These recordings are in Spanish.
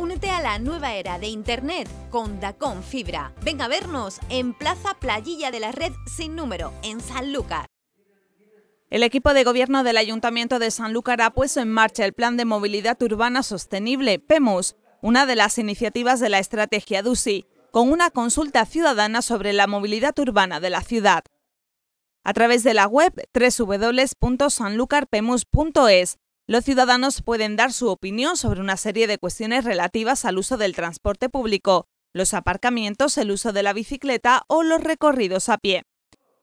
Únete a la nueva era de Internet con Dacon Fibra. ¡Venga a vernos en Plaza Playilla de la Red sin número, en Sanlúcar. El equipo de gobierno del Ayuntamiento de Sanlúcar ha puesto en marcha el Plan de Movilidad Urbana Sostenible, PEMUS, una de las iniciativas de la estrategia DUSI, con una consulta ciudadana sobre la movilidad urbana de la ciudad. A través de la web www.sanlucarpemus.es los ciudadanos pueden dar su opinión sobre una serie de cuestiones relativas al uso del transporte público, los aparcamientos, el uso de la bicicleta o los recorridos a pie.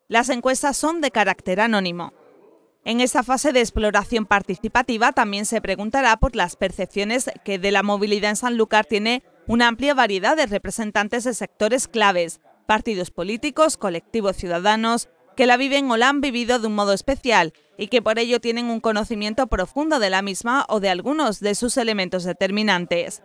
Las encuestas son de carácter anónimo. En esta fase de exploración participativa también se preguntará por las percepciones que de la movilidad en Sanlúcar tiene una amplia variedad de representantes de sectores claves, partidos políticos, colectivos ciudadanos, que la viven o la han vivido de un modo especial y que por ello tienen un conocimiento profundo de la misma o de algunos de sus elementos determinantes.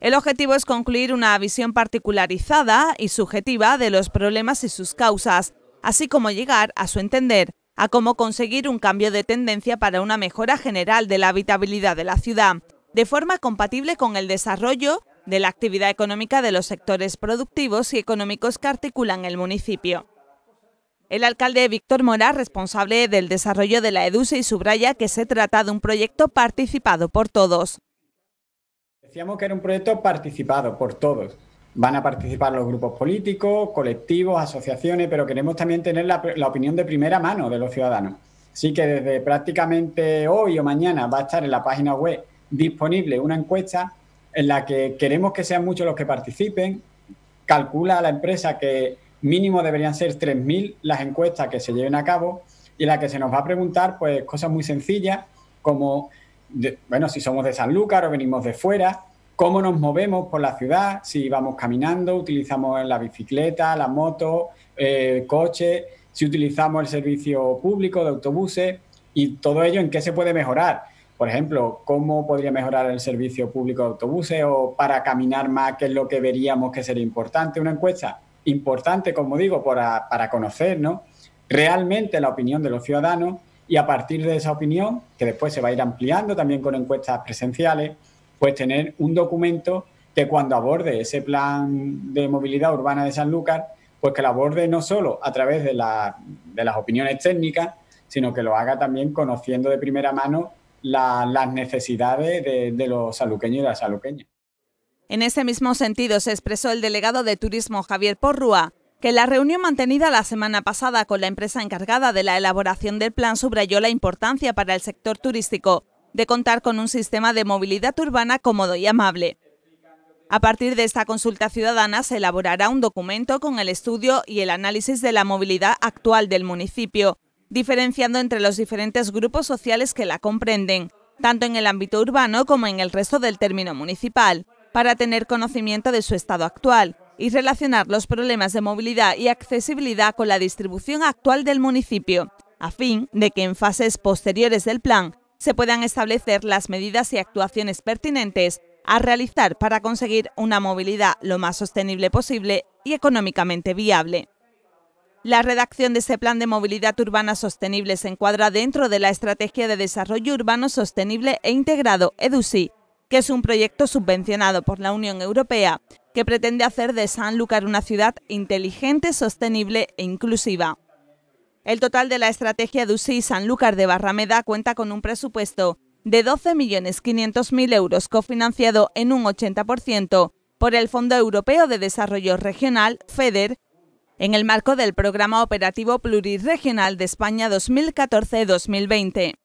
El objetivo es concluir una visión particularizada y subjetiva de los problemas y sus causas, así como llegar, a su entender, a cómo conseguir un cambio de tendencia para una mejora general de la habitabilidad de la ciudad, de forma compatible con el desarrollo de la actividad económica de los sectores productivos y económicos que articulan el municipio. El alcalde Víctor Mora, responsable del desarrollo de la EDUCE, y subraya que se trata de un proyecto participado por todos. Decíamos que era un proyecto participado por todos. Van a participar los grupos políticos, colectivos, asociaciones, pero queremos también tener la, la opinión de primera mano de los ciudadanos. Así que desde prácticamente hoy o mañana va a estar en la página web disponible una encuesta en la que queremos que sean muchos los que participen. Calcula a la empresa que mínimo deberían ser 3.000 las encuestas que se lleven a cabo y la que se nos va a preguntar pues cosas muy sencillas como, bueno, si somos de San Sanlúcar o venimos de fuera, cómo nos movemos por la ciudad, si vamos caminando, utilizamos la bicicleta, la moto, el eh, coche, si utilizamos el servicio público de autobuses y todo ello en qué se puede mejorar. Por ejemplo, cómo podría mejorar el servicio público de autobuses o para caminar más, qué es lo que veríamos que sería importante. Una encuesta importante, como digo, para, para conocer realmente la opinión de los ciudadanos y a partir de esa opinión, que después se va a ir ampliando también con encuestas presenciales, pues tener un documento que cuando aborde ese plan de movilidad urbana de Sanlúcar, pues que lo aborde no solo a través de, las opiniones técnicas, sino que lo haga también conociendo de primera mano las necesidades de, de los saluqueños y las saluqueñas. En ese mismo sentido se expresó el delegado de Turismo Javier Porrúa, que la reunión mantenida la semana pasada con la empresa encargada de la elaboración del plan subrayó la importancia para el sector turístico de contar con un sistema de movilidad urbana cómodo y amable. A partir de esta consulta ciudadana se elaborará un documento con el estudio y el análisis de la movilidad actual del municipio, diferenciando entre los diferentes grupos sociales que la comprenden, tanto en el ámbito urbano como en el resto del término municipal para tener conocimiento de su estado actual y relacionar los problemas de movilidad y accesibilidad con la distribución actual del municipio, a fin de que en fases posteriores del plan se puedan establecer las medidas y actuaciones pertinentes a realizar para conseguir una movilidad lo más sostenible posible y económicamente viable. La redacción de este plan de movilidad urbana sostenible se encuadra dentro de la Estrategia de Desarrollo Urbano Sostenible e Integrado EDUSI, que es un proyecto subvencionado por la Unión Europea que pretende hacer de Sanlúcar una ciudad inteligente, sostenible e inclusiva. El total de la estrategia de san Sanlúcar de Barrameda cuenta con un presupuesto de 12.500.000 euros cofinanciado en un 80% por el Fondo Europeo de Desarrollo Regional, FEDER, en el marco del Programa Operativo Plurirregional de España 2014-2020.